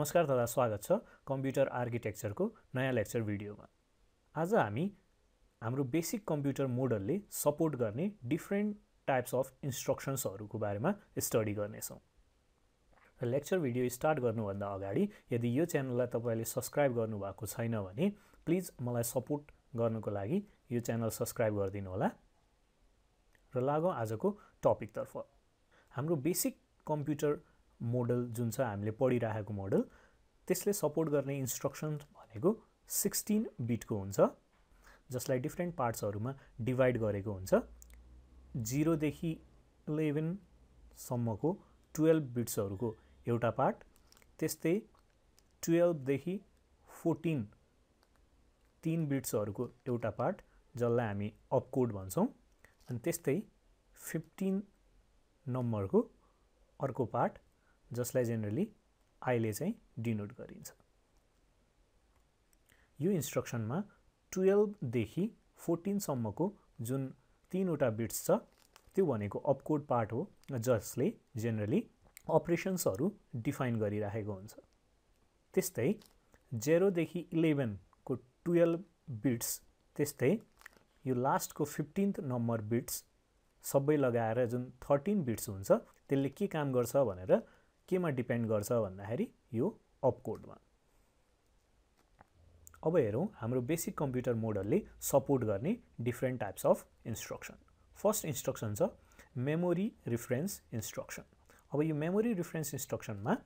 नमस्कार तथा स्वागत छ कम्प्युटर आर्किटेक्चरको नयाँ लेक्चर भिडियोमा आज हामी हाम्रो बेसिक कम्प्युटर मोडलले सपोर्ट गर्ने डिफ्रेन्ट टाइप्स अफ इन्स्ट्रक्सन्सहरूको बारेमा स्टडी गर्नेछौँ र लेक्चर भिडियो स्टार्ट गर्नुभन्दा अगाडि यदि यो च्यानललाई तपाईँले सब्सक्राइब गर्नुभएको छैन भने प्लिज मलाई सपोर्ट गर्नुको लागि यो च्यानल सब्सक्राइब गरिदिनु होला र लागौँ आजको टपिकतर्फ हाम्रो बेसिक कम्प्युटर मोडल जुन छ हामीले पढिरहेको मोडल त्यसले सपोर्ट गर्ने इन्स्ट्रक्सन भनेको सिक्सटिन बिटको हुन्छ जसलाई डिफ्रेन्ट पार्ट्सहरूमा डिभाइड गरेको हुन्छ जिरोदेखि इलेभेनसम्मको टुवेल्भ बिट्सहरूको एउटा पार्ट त्यस्तै टुवेल्भदेखि फोर्टिन तिन बिट्सहरूको एउटा पार्ट जसलाई हामी अपकोड भन्छौँ अनि त्यस्तै फिफ्टिन नम्बरको अर्को पार्ट जसलाई जेनरली आईले चाहिँ डिनोट गरिन्छ यो इन्स्ट्रक्सनमा टुवेल्भदेखि फोर्टिनसम्मको जुन तिनवटा बिट्स छ त्यो भनेको अपकोड पार्ट हो जसले जेनरली अपरेसन्सहरू डिफाइन गरिराखेको हुन्छ त्यस्तै जेरोदेखि इलेभेनको टुवेल्भ बिट्स त्यस्तै यो लास्टको फिफ्टिन्थ नम्बर बिट्स सबै लगाएर जुन थर्टिन बिट्स हुन्छ त्यसले के काम गर्छ भनेर केमा डिपेन्ड गर्छ भन्दाखेरि यो अपकोडमा अब हेरौँ हाम्रो बेसिक कम्प्युटर मोडलले सपोर्ट गर्ने different types of instruction first instruction छ मेमोरी रिफरेन्स इन्स्ट्रक्सन अब यो मेमोरी रिफरेन्स इन्स्ट्रक्सनमा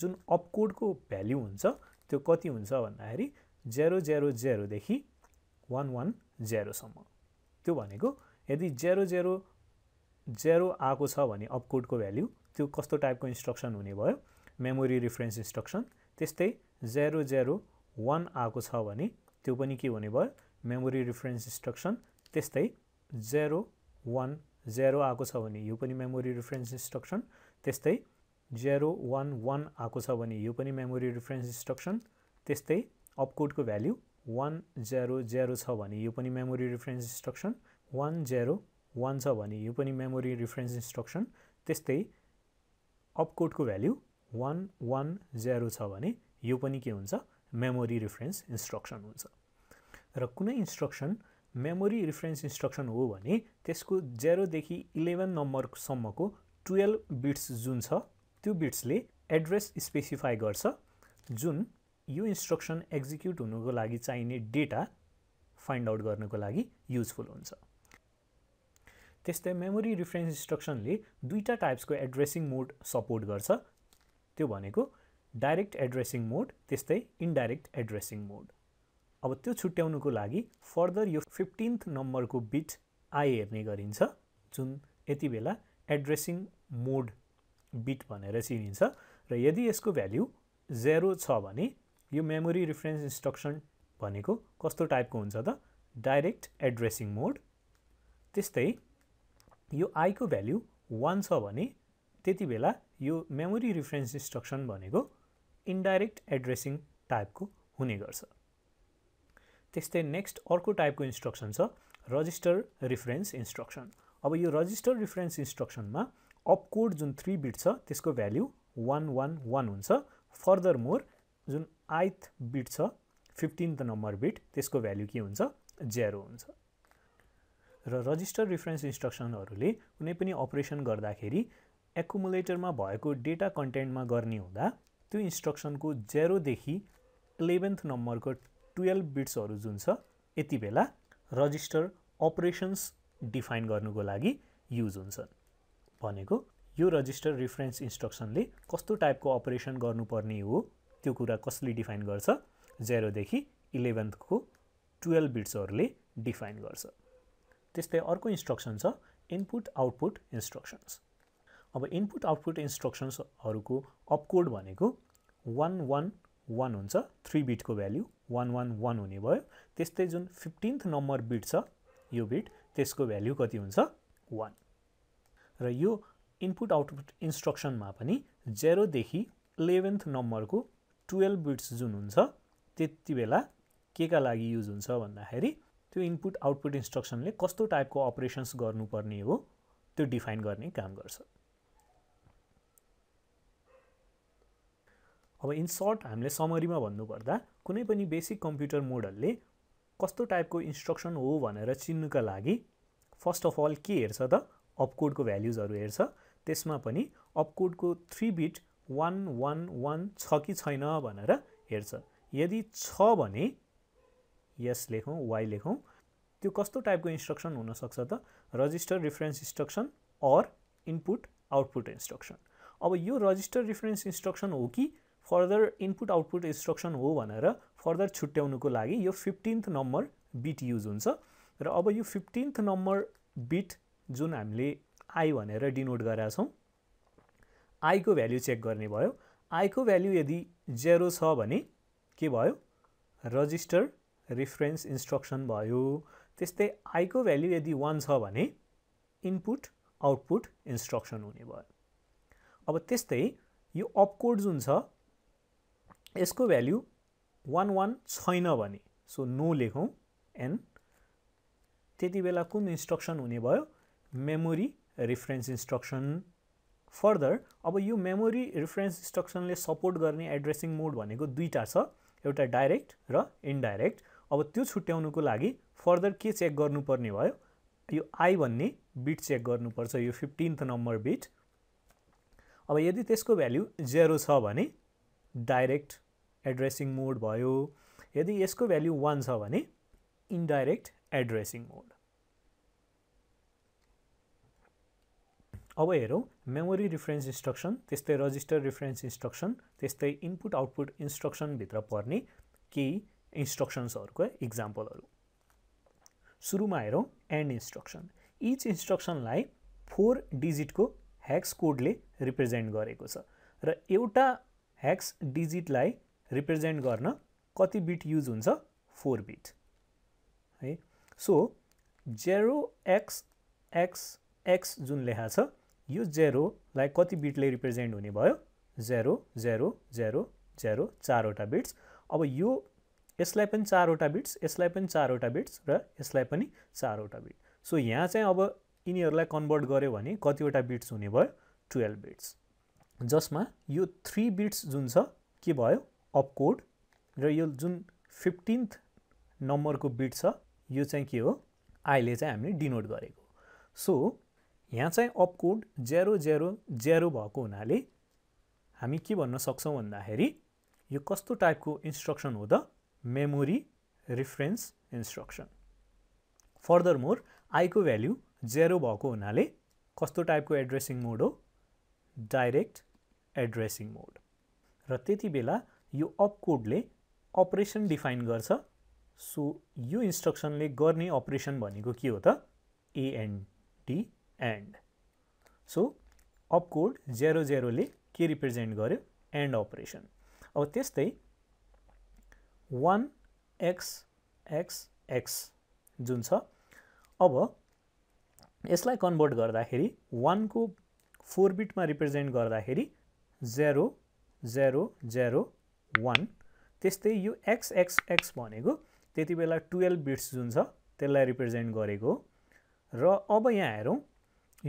जुन अपकोडको भ्याल्यु हुन्छ त्यो कति हुन्छ भन्दाखेरि जेरो जेरो जेरोदेखि वान वान जेरोसम्म त्यो भनेको यदि जेरो जेरो जेरो आएको छ भने अपकोडको भ्याल्यु त्यो कस्तो टाइपको इन्स्ट्रक्सन हुने भयो मेमोरी रिफरेन्स इन्स्ट्रक्सन त्यस्तै जेरो जेरो वान आएको छ भने त्यो पनि के हुने भयो मेमोरी रिफरेन्स इन्स्ट्रक्सन त्यस्तै जेरो वान जेरो आएको छ भने यो पनि मेमोरी रिफरेन्स इन्स्ट्रक्सन त्यस्तै जेरो वान वान आएको छ भने यो पनि मेमोरी रिफरेन्स इन्स्ट्रक्सन त्यस्तै अपकोडको भ्याल्यु वान जेरो जेरो छ भने यो पनि memory reference instruction one zero one छ भने यो पनि मेमोरी रिफरेन्स इन्स्ट्रक्सन त्यस्तै अपकोडको कोडको भ्याल्यु वान वान जेरो छ भने यो पनि के हुन्छ मेमोरी रिफरेन्स इन्स्ट्रक्सन हुन्छ र कुनै इन्स्ट्रक्सन मेमोरी रिफरेन्स इन्स्ट्रक्सन हो भने त्यसको जेरोदेखि इलेभेन नम्बरसम्मको टुवेल्भ बिट्स जुन छ त्यो बिट्सले एड्रेस स्पेसिफाई गर्छ जुन यो इन्स्ट्रक्सन एक्जिक्युट हुनुको लागि चाहिने डेटा फाइन्ड आउट गर्नको लागि युजफुल हुन्छ त्यस्तै मेमोरी रिफरेन्स इन्स्ट्रक्सनले दुईवटा टाइप्सको एड्रेसिङ मोड सपोर्ट गर्छ त्यो भनेको डाइरेक्ट एड्रेसिङ मोड त्यस्तै इन्डाइरेक्ट एड्रेसिङ मोड अब त्यो छुट्याउनुको लागि फर्दर यो फिफ्टिन्थ नम्बरको बिट आई हेर्ने गरिन्छ जुन यति बेला एड्रेसिङ मोड बिट भनेर चिनिन्छ र यदि यसको भ्याल्यु जेरो छ भने यो मेमोरी रिफरेन्स इन्स्ट्रक्सन भनेको कस्तो टाइपको हुन्छ त डाइरेक्ट एड्रेसिङ मोड त्यस्तै यो आईको भ्याल्यु वान छ भने त्यति बेला यो मेमोरी रिफरेन्स इन्स्ट्रक्सन भनेको इन्डाइरेक्ट एड्रेसिङ टाइपको हुने गर्छ त्यस्तै नेक्स्ट अर्को टाइपको इन्स्ट्रक्सन छ रजिस्टर रिफरेन्स इन्स्ट्रक्सन अब यो रजिस्टर रिफरेन्स इन्स्ट्रक्सनमा अपकोड जुन थ्री बिट छ त्यसको भ्याल्यु वान वान वान हुन्छ फर्दर मोर जुन आइथ बिट छ फिफ्टिन्थ नम्बर बिट त्यसको भ्याल्यु के हुन्छ जेरो हुन्छ र रजिस्टर रिफरेन्स इन्स्ट्रक्सनहरूले कुनै पनि अपरेसन गर्दाखेरि एकुमुलेटरमा भएको डेटा कन्टेन्टमा गर्ने हुँदा त्यो इन्स्ट्रक्सनको जेरोदेखि इलेभेन्थ नम्बरको टुवेल्भ बिट्सहरू जुन छ यति बेला रजिस्टर अपरेसन्स डिफाइन गर्नुको लागि युज हुन्छन् भनेको यो रजिस्टर रिफरेन्स इन्स्ट्रक्सनले कस्तो टाइपको अपरेसन गर्नुपर्ने हो त्यो कुरा कसले डिफाइन गर्छ जेरोदेखि इलेभेन्थको टुवेल्भ बिट्सहरूले डिफाइन गर्छ त्यस्तै अर्को इन्स्ट्रक्सन छ इनपुट आउटपुट इन्स्ट्रक्सन्स अब इनपुट आउटपुट इन्स्ट्रक्सन्सहरूको अपकोड भनेको वान वान वान हुन्छ थ्री बिटको भ्याल्यु वान वान वान हुने भयो त्यस्तै जुन फिफ्टिन्थ नम्बर बिट छ यो बिट त्यसको भ्याल्यु कति हुन्छ वान र यो इनपुट आउटपुट इन्स्ट्रक्सनमा पनि जेरोदेखि इलेभेन्थ नम्बरको टुवेल्भ बिट्स जुन हुन्छ त्यति बेला के का लागि युज हुन्छ भन्दाखेरि त्यो इनपुट आउटपुट इन्स्ट्रक्सनले कस्तो टाइपको अपरेसन्स गर्नुपर्ने हो त्यो डिफाइन गर्ने काम गर्छ अब इन सर्ट हामीले समरीमा भन्नुपर्दा कुनै पनि बेसिक कम्प्युटर मोडलले कस्तो टाइपको इन्स्ट्रक्सन हो भनेर चिन्नुका लागि फर्स्ट अफ अल के हेर्छ त अपकोडको भ्याल्युजहरू हेर्छ त्यसमा पनि अपकोडको three bit one one one छ कि छैन भनेर हेर्छ यदि छ भने यस लेखौँ वाइ लेखौँ त्यो कस्तो टाइपको इन्स्ट्रक्सन हुनसक्छ त register reference instruction or input output instruction अब यो रजिस्टर रिफरेन्स इन्स्ट्रक्सन हो कि फर्दर इनपुट आउटपुट इन्स्ट्रक्सन हो भनेर फर्दर छुट्याउनुको लागि यो फिफ्टिन्थ नम्बर बिट युज हुन्छ र अब यो फिफ्टिन्थ नम्बर बिट जुन हामीले आई भनेर डिनोट गरेका छौँ आईको भ्याल्यु चेक गर्ने भयो आईको भ्याल्यु यदि जेरो छ भने के भयो रजिस्टर रिफरेन्स इन्स्ट्रक्सन भयो त्यस्तै आईको भ्याल्यु यदि वान छ भने इनपुट आउटपुट इन्स्ट्रक्सन हुने भयो अब त्यस्तै यो अपकोड जुन छ यसको भ्याल्यु वान वान छैन भने सो नो लेखौँ एन्ड त्यति बेला कुन इन्स्ट्रक्सन हुने भयो memory reference instruction furthermore यो मेमोरी रिफरेन्स इन्स्ट्रक्सनले सपोर्ट गर्ने एड्रेसिङ मोड भनेको दुईवटा छ एउटा डाइरेक्ट र इन्डाइरेक्ट अब त्यो छुट्याउनुको लागि फर्दर के चेक गर्नुपर्ने भयो यो आई भन्ने बिट चेक गर्नुपर्छ यो फिफ्टिन्थ नम्बर बिट अब यदि त्यसको भ्याल्यु जेरो छ भने डाइरेक्ट एड्रेसिङ मोड भयो यदि यसको भ्याल्यु वान छ भने इन्डाइरेक्ट एड्रेसिङ मोड अब हेरौँ मेमोरी रिफरेन्स इन्स्ट्रक्सन त्यस्तै रजिस्टर रिफरेन्स इन्स्ट्रक्सन त्यस्तै इनपुट आउटपुट इन्स्ट्रक्सनभित्र पर्ने केही इन्स्ट्रक्सन्सहरूको इक्जाम्पलहरू सुरुमा हेरौँ एन्ड इन्स्ट्रक्सन इच इन्स्ट्रक्सनलाई फोर डिजिटको ह्याक्स कोडले रिप्रेजेन्ट गरेको छ र एउटा ह्याक्स डिजिटलाई रिप्रेजेन्ट गर्न कति बिट युज हुन्छ फोर बिट है so zero X X X जुन लेखा छ यो जेरोलाई कति बिटले रिप्रेजेन्ट हुने भयो जेरो जेरो जेरो जेरो चारवटा बिट्स अब यो यसलाई पनि चारवटा बिट्स यसलाई पनि चारवटा बिट्स र यसलाई पनि चारवटा बिट सो यहाँ चाहिँ अब यिनीहरूलाई कन्भर्ट गऱ्यो भने कतिवटा बिट्स हुने भयो टुवेल्भ बिट्स जसमा यो थ्री बिट्स जुन छ के भयो अपकोड र यो जुन फिफ्टिन्थ नम्बरको बिट छ यो चाहिँ के हो आइले चाहिँ हामीले डिनोट गरेको सो यहाँ चाहिँ अपकोड जेरो जेरो जेरो भएको हुनाले हामी के भन्न सक्छौँ भन्दाखेरि यो कस्तो टाइपको इन्स्ट्रक्सन हो त memory reference instruction Furthermore, i को value 0 भएको हुनाले कस्तो टाइपको एड्रेसिङ मोड हो डाइरेक्ट एड्रेसिङ मोड र त्यति बेला यो अप कोडले अपरेसन डिफाइन गर्छ सो यो इन्स्ट्रक्सनले गर्ने अपरेसन भनेको के हो त AND and so opcode code zero जेरोले के रिप्रेजेन्ट गर्यो एन्ड अपरेसन अब त्यस्तै वान एक्स एक्स एक्स जुन छ अब यसलाई कन्भर्ट गर्दाखेरि वानको फोर बिटमा रिप्रेजेन्ट गर्दाखेरि जेरो जेरो जेरो वान त्यस्तै यो एक्स एक्स एक्स भनेको त्यति बेला टुवेल्भ बिट्स जुन छ त्यसलाई रिप्रेजेन्ट गरेको र अब यहाँ हेरौँ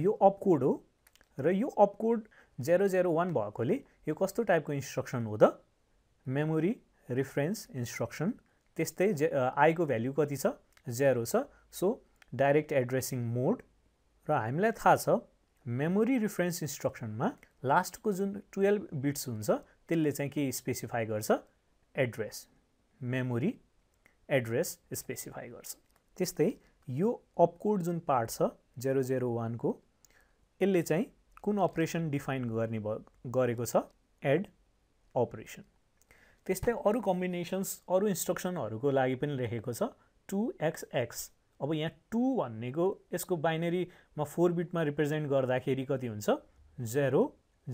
यो अपकोड हो र यो अपकोड जेरो जेरो वान भएकोले यो कस्तो टाइपको इन्स्ट्रक्सन हो त मेमोरी रिफरेन्स इन्स्ट्रक्सन त्यस्तै जे आईको भ्याल्यु कति छ जेरो छ सो डाइरेक्ट एड्रेसिङ मोड र हामीलाई थाहा छ मेमोरी रिफरेन्स इन्स्ट्रक्सनमा लास्टको जुन टुवेल्भ बिट्स हुन्छ त्यसले चाहिँ के स्पेसिफाई गर्छ एड्रेस मेमोरी एड्रेस स्पेसिफाई गर्छ त्यस्तै यो अपकोड जुन पार्ट छ जेरो जेरो वानको यसले चाहिँ कुन अपरेसन डिफाइन गर्ने भ गरेको छ एड अपरेसन त्यस्तै अरू कम्बिनेसन्स अरू इन्स्ट्रक्सनहरूको लागि पनि लेखेको छ टु एक्स एक्स अब यहाँ टु भन्नेको यसको बाइनेरीमा फोर बिटमा रिप्रेजेन्ट गर्दाखेरि कति हुन्छ जेरो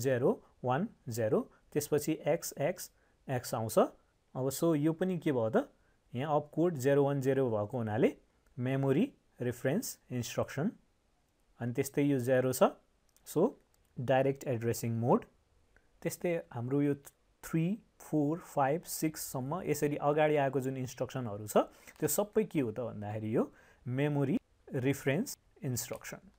जेरो वान जेरो त्यसपछि एक्स एक्स एक्स आउँछ अब सो यो पनि के भयो त यहाँ opcode zero one zero भएको हुनाले मेमोरी रेफरेन्स इन्स्ट्रक्सन अनि त्यस्तै यो जेरो छ सो डाइरेक्ट एड्रेसिङ मोड त्यस्तै हाम्रो यो थ्री फोर फाइभ सिक्ससम्म यसरी अगाडि आएको जुन इन्स्ट्रक्सनहरू छ त्यो सबै के हो त भन्दाखेरि यो मेमोरी रिफरेन्स इन्स्ट्रक्सन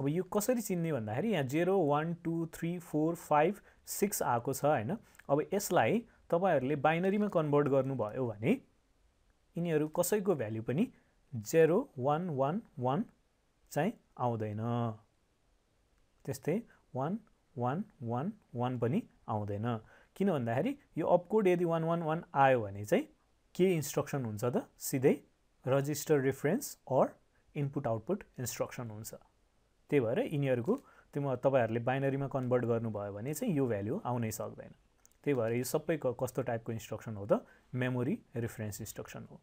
अब यो कसरी चिन्ने भन्दाखेरि यहाँ zero one two three four five six आएको छ होइन अब यसलाई तपाईँहरूले बाइनरीमा कन्भर्ट गर्नुभयो भने यिनीहरू कसैको भ्याल्यु पनि जेरो वान वान वान चाहिँ आउँदैन त्यस्तै वान वान वान वान पनि आउँदैन किन भन्दाखेरि यो अपकोड यदि वान वान वान आयो भने चाहिँ के इन्स्ट्रक्सन हुन्छ त सिधै register reference or input output instruction हुन्छ त्यही भएर यिनीहरूको त्यो तपाईँहरूले बाइनरीमा कन्भर्ट गर्नुभयो भने चाहिँ यो भ्याल्यु आउनै सक्दैन त्यही भएर यो सबै कस्तो टाइपको इन्स्ट्रक्सन हो त मेमोरी रेफरेन्स इन्स्ट्रक्सन हो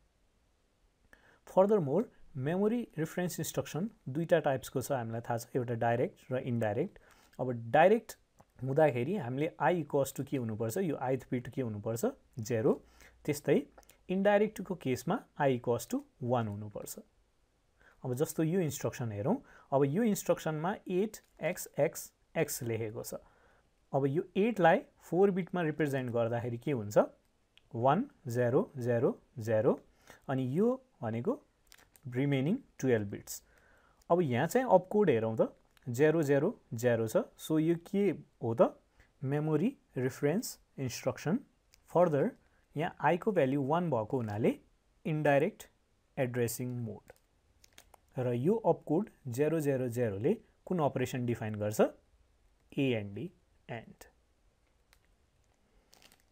furthermore memory reference instruction दुईवटा टाइप्सको छ हामीलाई थाहा छ एउटा डाइरेक्ट र इन्डाइरेक्ट अब डाइरेक्ट हुँदाखेरि हामीले आई इक्वस टु के हुनुपर्छ यो आइथ बिट के हुनुपर्छ जेरो त्यस्तै इन्डाइरेक्टको केसमा आई इक्वस टु वान हुनुपर्छ अब जस्तो यो इन्स्ट्रक्सन हेरौँ अब यो इन्स्ट्रक्सनमा एट एक्स एक्स एक्स लेखेको छ अब यो एटलाई फोर बिटमा रिप्रेजेन्ट गर्दाखेरि के हुन्छ वान जेरो जेरो जेरो अनि यो भनेको रिमेनिङ टुवेल्भ बिट्स अब यहाँ चाहिँ अपकोड हेरौँ त जेरो जेरो जेरो छ सो यो के हो त मेमोरी रिफरेन्स इन्स्ट्रक्सन फर्दर यहाँ आईको भ्याल्यु वान भएको हुनाले इन्डाइरेक्ट एड्रेसिङ मोड र यो अपकोड जेरो जेरो जेरोले कुन अपरेसन डिफाइन गर्छ एएनडी एन्ड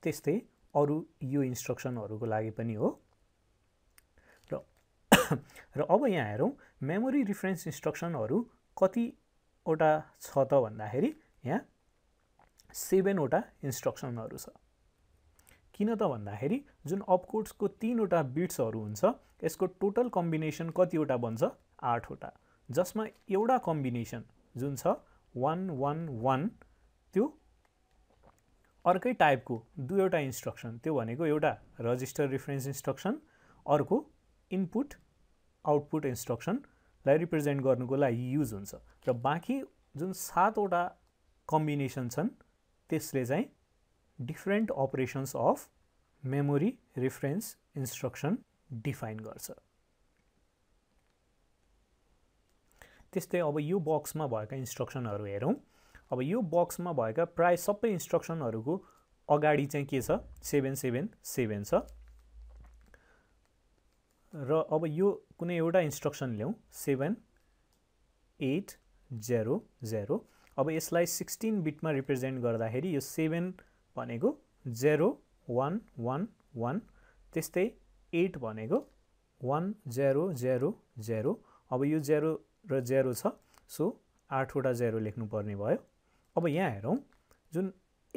त्यस्तै अरू यो इन्स्ट्रक्सनहरूको लागि पनि हो र र अब यहाँ हेरौँ मेमोरी रिफरेन्स इन्स्ट्रक्सनहरू कति कतिवटा छ त भन्दाखेरि यहाँ सेभेनवटा इन्स्ट्रक्सनहरू छ किन त भन्दाखेरि जुन अपकोड्सको तिनवटा बिट्सहरू हुन्छ यसको टोटल कम्बिनेसन कतिवटा बन्छ आठवटा जसमा एउटा कम्बिनेसन जुन छ वान वान वान त्यो अर्कै टाइपको दुईवटा इन्स्ट्रक्सन त्यो भनेको एउटा रजिस्टर रिफरेन्स इन्स्ट्रक्सन अर्को इनपुट आउटपुट इन्स्ट्रक्सन लाई रिप्रेजेन्ट गर्नुको लागि युज हुन्छ र बाँकी जुन सातवटा कम्बिनेसन छन् त्यसले चाहिँ different operations of memory reference instruction define गर्छ त्यस्तै अब यो बक्समा भएका इन्स्ट्रक्सनहरू हेरौँ अब यो बक्समा भएका प्राय सबै इन्स्ट्रक्सनहरूको अगाडि चाहिँ के छ सेभेन सेभेन सेभेन छ र अब यो कुनै एउटा इन्स्ट्रक्सन ल्याउँ सेभेन एट जेरो जेरो अब यसलाई सिक्सटिन बिटमा रिप्रेजेन्ट गर्दाखेरि यो सेभेन भनेको जेरो वान वान वान त्यस्तै एट भनेको वान जेरो जेरो जेरो अब यो जेरो र जेरो छ सो आठवटा जेरो लेख्नुपर्ने भयो अब यहाँ हेरौँ जुन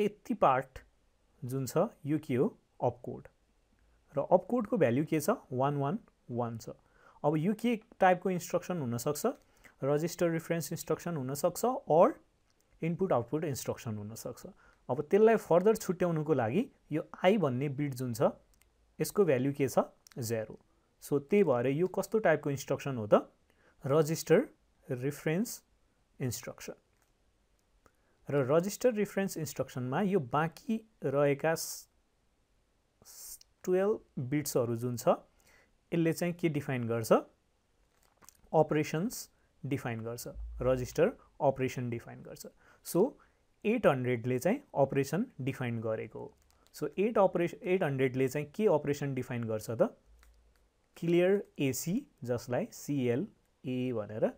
यति पार्ट जुन छ यो के हो अपकोड र अपकोडको भ्याल्यु के छ वान वान वान छ अब यो के टाइपको इन्स्ट्रक्सन हुनसक्छ रजिस्टर रिफरेन्स इन्स्ट्रक्सन हुनसक्छ अर इनपुट आउटपुट इन्स्ट्रक्सन हुनसक्छ अब त्यसलाई फर्दर छुट्याउनुको लागि यो आई भन्ने बिट जुन छ यसको भ्याल्यु के छ जेरो सो त्यही भएर यो कस्तो टाइपको इन्स्ट्रक्सन हो त रजिस्टर रिफरेन्स इन्स्ट्रक्सन र रजिस्टर रिफरेन्स इन्स्ट्रक्सनमा यो बाँकी रहेका टुवेल्भ बिट्सहरू जुन छ यसले चाहिँ के डिफाइन गर्छ अपरेसन्स डिफाइन गर्छ रजिस्टर अपरेसन डिफाइन गर्छ सो एट हन्ड्रेडले चाहिँ अपरेसन डिफाइन गरेको हो सो एट अपरेसन एट हन्ड्रेडले चाहिँ के अपरेसन डिफाइन गर्छ त क्लियर एसी जसलाई सिएलए भनेर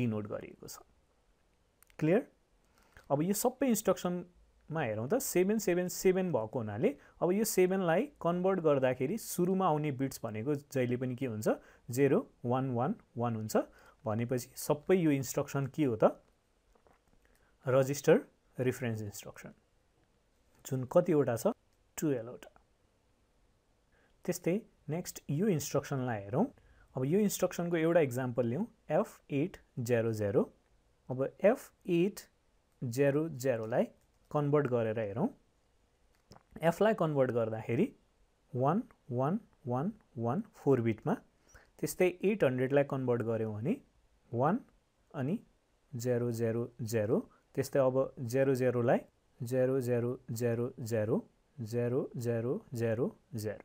डिनोट गरिएको छ क्लियर अब यो सबै इन्स्ट्रक्सन मा हेरौँ त सेभेन सेभेन सेभेन भएको हुनाले अब यो सेभेनलाई कन्भर्ट गर्दाखेरि सुरुमा आउने बिट्स भनेको जहिले पनि के हुन्छ जेरो वान वान वान हुन्छ भनेपछि सबै यो इन्स्ट्रक्सन के हो त रजिस्टर रिफरेन्स इन्स्ट्रक्सन जुन कतिवटा छ टुवेल्भवटा त्यस्तै नेक्स्ट यो इन्स्ट्रक्सनलाई हेरौँ अब यो इन्स्ट्रक्सनको एउटा इक्जाम्पल लिउँ एफ एट जेरो जेरो अब एफ एट जेरो जेरोलाई कन्भर्ट गरेर हेरौँ एफलाई कन्भर्ट गर्दाखेरि one one one one four बिटमा त्यस्तै एट हन्ड्रेडलाई कन्भर्ट गऱ्यौँ भने वान अनि जेरो जेरो जेरो त्यस्तै अब जेरो जेरोलाई zero zero zero zero zero zero zero zero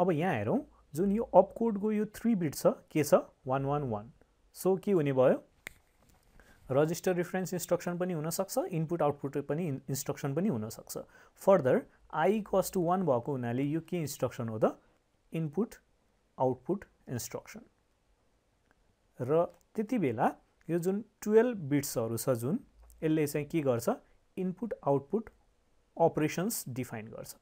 अब यहाँ हेरौँ जुन यो अपकोडको यो थ्री बिट छ के छ वान वान वान सो के हुने भयो रजिस्टर रिफरेन्स इन्स्ट्रक्सन पनि हुनसक्छ इनपुट आउटपुट पनि इन्स्ट्रक्सन पनि हुनसक्छ further I cost to one भएको हुनाले यो के इन्स्ट्रक्सन हो त इनपुट आउटपुट इन्स्ट्रक्सन र त्यति बेला यो जुन टुवेल्भ बिट्सहरू छ जुन यसले चाहिँ के गर्छ इनपुट आउटपुट अपरेसन्स डिफाइन गर्छ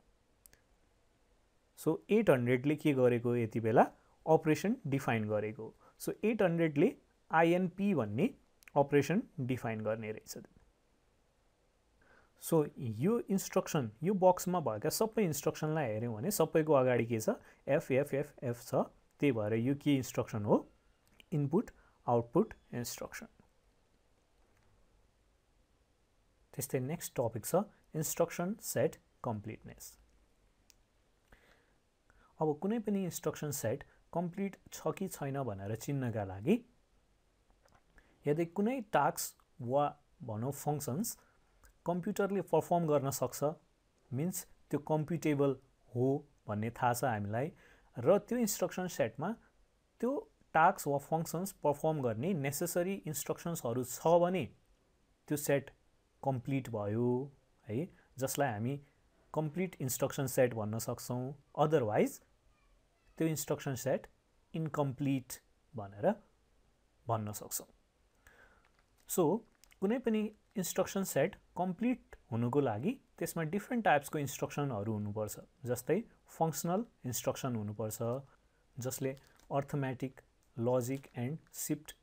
सो एट हन्ड्रेडले के गरेको यति बेला अपरेसन डिफाइन गरेको सो एट हन्ड्रेडले आइएनपी भन्ने अपरेसन डिफाइन गर्ने रहेछ सो यो इन्स्ट्रक्सन यो बक्समा भएका सबै इन्स्ट्रक्सनलाई हेऱ्यौँ भने सबैको अगाडि के छ एफएफएफएफ छ त्यही भएर यो के इन्स्ट्रक्सन हो इनपुट आउटपुट इन्स्ट्रक्सन त्यस्तै नेक्स्ट टपिक छ इन्स्ट्रक्सन सेट कम्प्लिटनेस अब कुनै पनि इन्स्ट्रक्सन सेट कम्प्लिट छ कि छैन भनेर चिन्नका लागि यदि कुनै टास्क वा भनौँ फङ्सन्स कम्प्युटरले पर्फर्म गर्न सक्छ मिन्स त्यो कम्प्युटेबल हो भन्ने थाहा छ हामीलाई र त्यो इन्स्ट्रक्सन सेटमा त्यो टास्क वा फङ्सन्स पर्फर्म गर्ने नेसेसरी इन्स्ट्रक्सन्सहरू छ भने त्यो सेट कम्प्लिट भयो है जसलाई हामी कम्प्लिट इन्स्ट्रक्सन सेट भन्न सक्छौँ अदरवाइज त्यो इन्स्ट्रक्सन सेट इन्कम्प्लिट भनेर भन्न सक्छौँ सो कुनै पनि इन्स्ट्रक्सन सेट कम्प्लिट हुनुको लागि त्यसमा डिफ्रेन्ट टाइप्सको इन्स्ट्रक्सनहरू हुनुपर्छ जस्तै फङ्सनल इन्स्ट्रक्सन हुनुपर्छ जसले अर्थमेटिक लजिक एन्ड सिफ्ट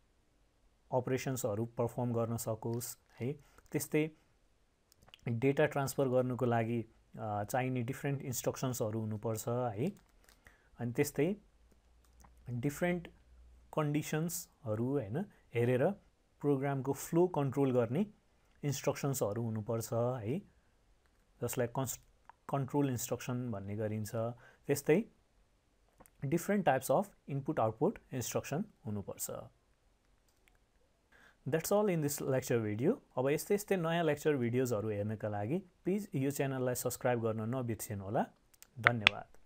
अपरेसन्सहरू पर्फर्म गर्न सकोस् है त्यस्तै डेटा ट्रान्सफर गर्नुको लागि चाहिने डिफ्रेन्ट इन्स्ट्रक्सन्सहरू हुनुपर्छ है अनि त्यस्तै डिफ्रेन्ट कन्डिसन्सहरू होइन हेरेर प्रोग्रामको फ्लो कन्ट्रोल गर्ने इन्स्ट्रक्सन्सहरू हुनुपर्छ है जसलाई कन्स कन्ट्रोल इन्स्ट्रक्सन भन्ने गरिन्छ त्यस्तै different types of input output instruction हुनुपर्छ that's all in this lecture video अब यस्तै यस्तै नयाँ लेक्चर भिडियोजहरू हेर्नका लागि प्लिज यो च्यानललाई सब्सक्राइब गर्न नबिर्सिनुहोला धन्यवाद